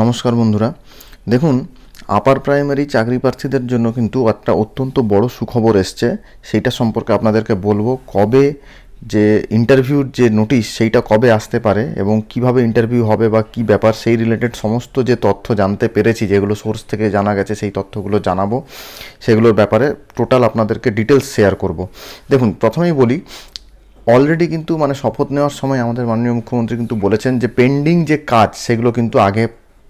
নমস্কার বন্ধুরা দেখুন আপার প্রাইমারি চাকরি প্রার্থীদের জন্য কিন্তু একটা অত্যন্ত বড় সুখবর এসছে সেইটা সম্পর্কে আপনাদেরকে বলবো কবে যে ইন্টারভিউর যে নোটিশ সেইটা কবে আসতে পারে এবং কিভাবে ইন্টারভিউ হবে বা কি ব্যাপার সেই রিলেটেড সমস্ত যে তথ্য জানতে পেরেছি যেগুলো সোর্স থেকে জানা গেছে সেই তথ্যগুলো জানাবো সেগুলোর ব্যাপারে টোটাল আপনাদেরকে ডিটেলস শেয়ার করব দেখুন প্রথমেই বলি অলরেডি কিন্তু মানে শপথ নেওয়ার সময় আমাদের মাননীয় মুখ্যমন্ত্রী কিন্তু বলেছেন যে পেন্ডিং যে কাজ সেগুলো কিন্তু আগে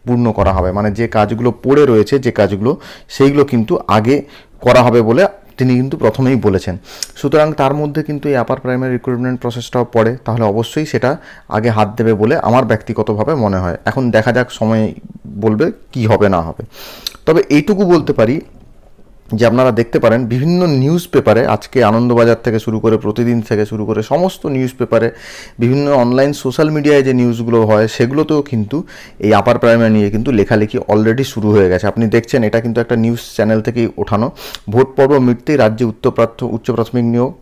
পূর্ণ করা হবে মানে যে কাজগুলো পড়ে রয়েছে যে কাজগুলো সেইগুলো কিন্তু আগে করা হবে বলে তিনি কিন্তু প্রথমেই বলেছেন সুতরাং তার মধ্যে কিন্তু এই আপার প্রাইমারি রিক্রুটমেন্ট প্রসেসটাও পড়ে তাহলে অবশ্যই সেটা আগে হাত দেবে বলে আমার ব্যক্তিগতভাবে মনে হয় এখন দেখা যাক সময় বলবে কি হবে না হবে তবে এইটুকু বলতে পারি যে আপনারা দেখতে পারেন বিভিন্ন নিউজ পেপারে আজকে আনন্দবাজার থেকে শুরু করে প্রতিদিন থেকে শুরু করে সমস্ত নিউজ পেপারে বিভিন্ন অনলাইন সোশ্যাল মিডিয়ায় যে নিউজগুলো হয় সেগুলোতেও কিন্তু এই আপার প্রাইমারি নিয়ে কিন্তু লেখালেখি অলরেডি শুরু হয়ে গেছে আপনি দেখছেন এটা কিন্তু একটা নিউজ চ্যানেল থেকেই ওঠানো ভোট পর্ব মিটতেই রাজ্যে উত্তর উচ্চ প্রাথমিক নিয়োগ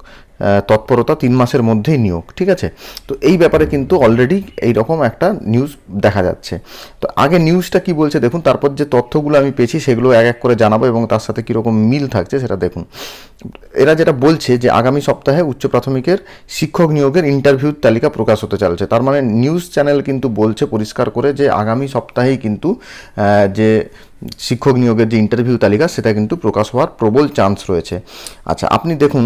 তৎপরতা তিন মাসের মধ্যেই নিয়োগ ঠিক আছে তো এই ব্যাপারে কিন্তু অলরেডি এইরকম একটা নিউজ দেখা যাচ্ছে তো আগে নিউজটা কি বলছে দেখুন তারপর যে তথ্যগুলো আমি পেয়েছি সেগুলো এক এক করে জানাবো এবং তার সাথে কীরকম মিল থাকছে সেটা দেখুন এরা যেটা বলছে যে আগামী সপ্তাহে উচ্চ প্রাথমিকের শিক্ষক নিয়োগের ইন্টারভিউ তালিকা প্রকাশ হতে চলছে তার মানে নিউজ চ্যানেল কিন্তু বলছে পরিষ্কার করে যে আগামী সপ্তাহেই কিন্তু যে শিক্ষক নিয়োগের যে ইন্টারভিউ তালিকা সেটা কিন্তু প্রকাশ হওয়ার প্রবল চান্স রয়েছে আচ্ছা আপনি দেখুন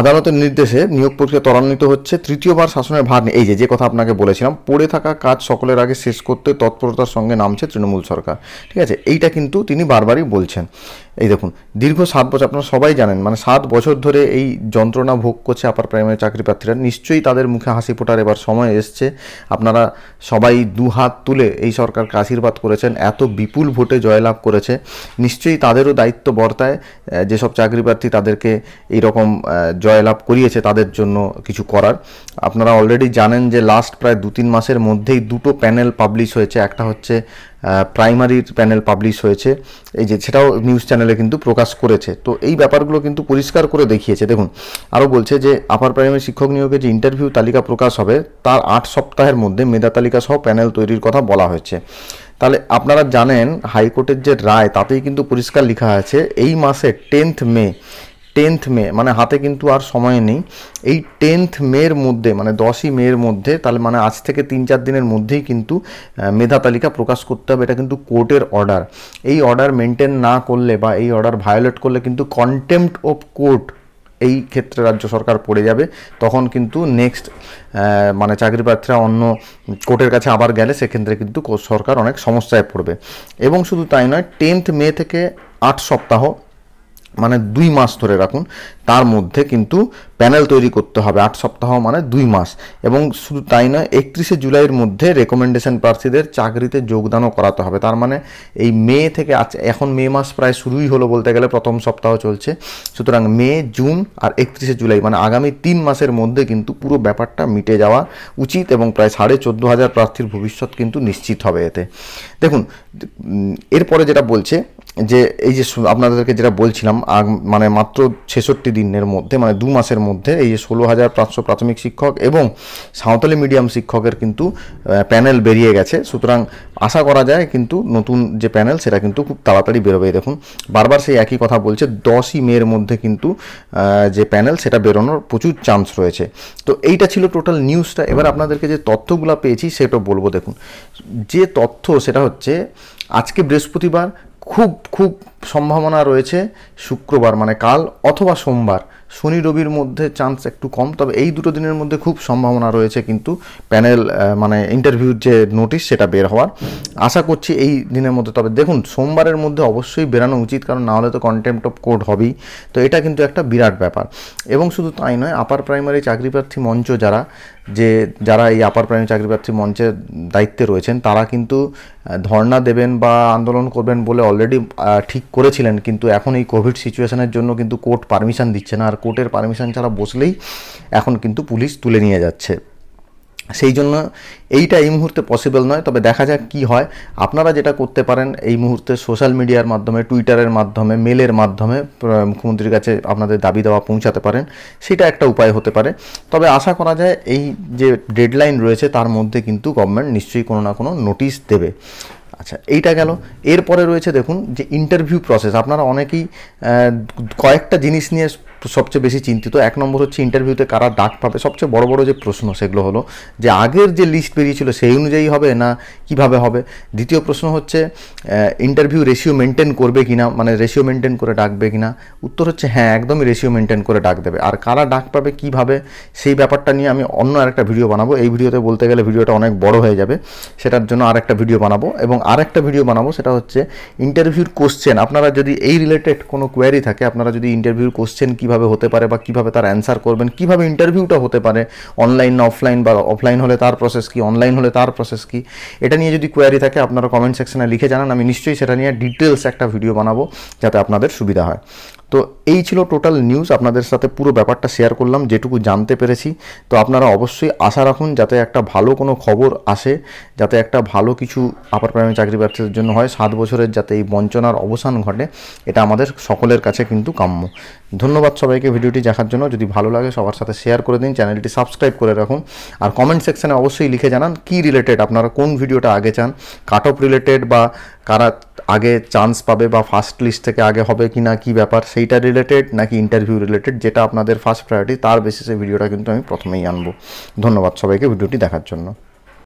আদালতের নির্দেশে নিয়োগ প্রক্রিয়া ত্বরান্বিত হচ্ছে তৃতীয়বার শাসনের ভার এই যে যে কথা আপনাকে বলেছিলাম পড়ে থাকা কাজ সকলের আগে শেষ করতে তৎপরতার সঙ্গে নামছে তৃণমূল সরকার ঠিক আছে এইটা কিন্তু তিনি বারবারই বলছেন এই দেখুন দীর্ঘ সাত বছর আপনারা সবাই জানেন মানে সাত বছর ধরে এই যন্ত্রণা ভোগ করছে আপার প্রাইমারি চাকরি প্রার্থীরা নিশ্চয়ই তাদের মুখে হাসি ফোটার এবার সময় এসছে আপনারা সবাই দু হাত তুলে এই সরকারকে আশীর্বাদ করেছেন এত বিপুল ভোটে জয়লাভ করেছে নিশ্চয়ই তাদেরও দায়িত্ব বর্তায় যেসব চাকরি প্রার্থী তাদেরকে এইরকম জয়লাভ করিয়েছে তাদের জন্য কিছু করার আপনারা অলরেডি জানেন যে লাস্ট প্রায় দু তিন মাসের মধ্যেই দুটো প্যানেল পাবলিশ হয়েছে একটা হচ্ছে প্রাইমারির প্যানেল পাবলিশ হয়েছে এই যে সেটাও নিউজ চ্যানেলে কিন্তু প্রকাশ করেছে তো এই ব্যাপারগুলো কিন্তু পরিষ্কার করে দেখিয়েছে দেখুন আরও বলছে যে আপার প্রাইমারি শিক্ষক নিয়োগে যে ইন্টারভিউ তালিকা প্রকাশ হবে তার আট সপ্তাহের মধ্যে মেধা তালিকা সহ প্যানেল তৈরির কথা বলা হয়েছে তাহলে আপনারা জানেন হাইকোর্টের যে রায় তাতেই কিন্তু পরিষ্কার লেখা আছে এই মাসে টেন্থ মে টেন্থ মে মানে হাতে কিন্তু আর সময় নেই এই টেন্থ মের মধ্যে মানে দশই মের মধ্যে তাহলে মানে আজ থেকে তিন চার দিনের মধ্যেই কিন্তু মেধা তালিকা প্রকাশ করতে হবে এটা কিন্তু কোর্টের অর্ডার এই অর্ডার মেনটেন না করলে বা এই অর্ডার ভায়োলেট করলে কিন্তু কন্টেম্পট অফ কোর্ট এই ক্ষেত্রে রাজ্য সরকার পড়ে যাবে তখন কিন্তু নেক্সট মানে চাকরি প্রার্থীরা অন্য কোর্টের কাছে আবার গেলে সেক্ষেত্রে কিন্তু সরকার অনেক সমস্যায় পড়বে এবং শুধু তাই নয় টেন্থ মে থেকে আট সপ্তাহ মানে দুই মাস ধরে রাখুন তার মধ্যে কিন্তু প্যানেল তৈরি করতে হবে আট সপ্তাহ মানে দুই মাস এবং শুধু তাই নয় একত্রিশে জুলাইয়ের মধ্যে রেকমেন্ডেশন প্রার্থীদের চাকরিতে যোগদানও করাতে হবে তার মানে এই মে থেকে আজ এখন মে মাস প্রায় শুরুই হলো বলতে গেলে প্রথম সপ্তাহ চলছে সুতরাং মে জুন আর একত্রিশে জুলাই মানে আগামী তিন মাসের মধ্যে কিন্তু পুরো ব্যাপারটা মিটে যাওয়া উচিত এবং প্রায় সাড়ে চোদ্দো হাজার প্রার্থীর ভবিষ্যৎ কিন্তু নিশ্চিত হবে এতে দেখুন এরপরে যেটা বলছে যে এই যে আপনাদেরকে যেটা বলছিলাম মানে মাত্র ছেষট্টি দিনের মধ্যে মানে দু মাসের মধ্যে মধ্যে এই যে ষোলো হাজার পাঁচশো প্রাথমিক শিক্ষক এবং সাঁওতালি মিডিয়াম শিক্ষকের কিন্তু প্যানেল বেরিয়ে গেছে সুতরাং আশা করা যায় কিন্তু নতুন যে প্যানেল সেটা কিন্তু খুব তাড়াতাড়ি বেরোবে দেখুন বারবার সেই একই কথা বলছে দশই মেয়ের মধ্যে কিন্তু যে প্যানেল সেটা বেরোনোর প্রচুর চান্স রয়েছে তো এইটা ছিল টোটাল নিউজটা এবার আপনাদেরকে যে তথ্যগুলো পেয়েছি সেটা বলবো দেখুন যে তথ্য সেটা হচ্ছে আজকে বৃহস্পতিবার খুব খুব সম্ভাবনা রয়েছে শুক্রবার মানে কাল অথবা সোমবার শনি রবির মধ্যে চান্স একটু কম তবে এই দুটো দিনের মধ্যে খুব সম্ভাবনা রয়েছে কিন্তু প্যানেল মানে ইন্টারভিউর যে নোটিশ সেটা বের হওয়ার আশা করছি এই দিনের মধ্যে তবে দেখুন সোমবারের মধ্যে অবশ্যই বেরানো উচিত কারণ নাহলে তো কন্টেম্প অফ কোর্ট হবেই তো এটা কিন্তু একটা বিরাট ব্যাপার এবং শুধু তাই নয় আপার প্রাইমারি চাকরিপ্রার্থী মঞ্চ যারা যে যারা এই আপার প্রাইমারি চাকরিপ্রার্থী মঞ্চের দায়িত্বে রয়েছেন তারা কিন্তু ধর্ণা দেবেন বা আন্দোলন করবেন বলে অলরেডি ঠিক করেছিলেন কিন্তু এখন এই কোভিড সিচুয়েশনের জন্য কিন্তু কোর্ট পারমিশন দিচ্ছে না আর কোর্টের পারমিশন ছাড়া বসলেই এখন কিন্তু পুলিশ তুলে নিয়ে যাচ্ছে সেই জন্য এইটা এই মুহূর্তে পসিবল নয় তবে দেখা যাক কি হয় আপনারা যেটা করতে পারেন এই মুহূর্তে সোশ্যাল মিডিয়ার মাধ্যমে টুইটারের মাধ্যমে মেলের মাধ্যমে মুখ্যমন্ত্রীর কাছে আপনাদের দাবি দেওয়া পৌঁছাতে পারেন সেটা একটা উপায় হতে পারে তবে আশা করা যায় এই যে ডেডলাইন রয়েছে তার মধ্যে কিন্তু গভর্নমেন্ট নিশ্চয়ই কোনো না কোনো নোটিশ দেবে আচ্ছা এইটা গেল এরপরে রয়েছে দেখুন যে ইন্টারভিউ প্রসেস আপনারা অনেকেই কয়েকটা জিনিস নিয়ে সবচেয়ে বেশি চিন্তিত এক নম্বর হচ্ছে ইন্টারভিউতে কারা ডাক পাবে সবচেয়ে বড় বড় যে প্রশ্ন সেগুলো হলো যে আগের যে লিস্ট বেরিয়েছিল সেই অনুযায়ী হবে না কিভাবে হবে দ্বিতীয় প্রশ্ন হচ্ছে ইন্টারভিউ রেশিও মেনটেন করবে কি না মানে রেশিও মেনটেন করে ডাকবে কি না উত্তর হচ্ছে হ্যাঁ একদমই রেশিও মেনটেন করে ডাক দেবে আর কারা ডাক পাবে কীভাবে সেই ব্যাপারটা নিয়ে আমি অন্য আরেকটা ভিডিও বানাবো এই ভিডিওতে বলতে গেলে ভিডিওটা অনেক বড় হয়ে যাবে সেটার জন্য আরেকটা ভিডিও বানাবো এবং আরেকটা ভিডিও বানাবো সেটা হচ্ছে ইন্টারভিউর কোশ্চেন আপনারা যদি এই রিলেটেড কোনো কোয়ারি থাকে আপনারা যদি ইন্টারভিউর কোশ্চেন কী কিভাবে হতে পারে বা কিভাবে তার অ্যান্সার করবেন কিভাবে ইন্টারভিউটা হতে পারে অনলাইন না অফলাইন বা অফলাইন হলে তার প্রসেস কি অনলাইন হলে তার প্রসেস কি এটা নিয়ে যদি কোয়ারি থাকে আপনারা কমেন্ট সেকশনে লিখে জানান আমি নিশ্চয়ই সেটা নিয়ে ডিটেলস একটা ভিডিও বানাবো যাতে আপনাদের সুবিধা হয় তো এই ছিল টোটাল নিউজ আপনাদের সাথে পুরো ব্যাপারটা শেয়ার করলাম যেটুকু জানতে পেরেছি তো আপনারা অবশ্যই আশা রাখুন যাতে একটা ভালো কোনো খবর আসে যাতে একটা ভালো কিছু আপার প্রাইমারি চাকরি প্রার্থীদের জন্য হয় সাত বছরের যাতে এই বঞ্চনার অবসান ঘটে এটা আমাদের সকলের কাছে কিন্তু কাম্য ধন্যবাদ সবাইকে ভিডিওটি দেখার জন্য যদি ভালো লাগে সবার সাথে শেয়ার করে দিন চ্যানেলটি সাবস্ক্রাইব করে রাখুন আর কমেন্ট সেকশানে অবশ্যই লিখে জানান কি রিলেটেড আপনারা কোন ভিডিওটা আগে চান কাট অফ রিলেটেড বা কারা আগে চান্স পাবে বা ফার্স্ট লিস্ট থেকে আগে হবে কি না কী ব্যাপার সেইটা রিলেটেড নাকি ইন্টারভিউ রিলেটেড যেটা আপনাদের ফার্স্ট প্রায়োরিটি তার বেসিসে ভিডিওটা কিন্তু আমি প্রথমেই আনবো ধন্যবাদ সবাইকে ভিডিওটি দেখার জন্য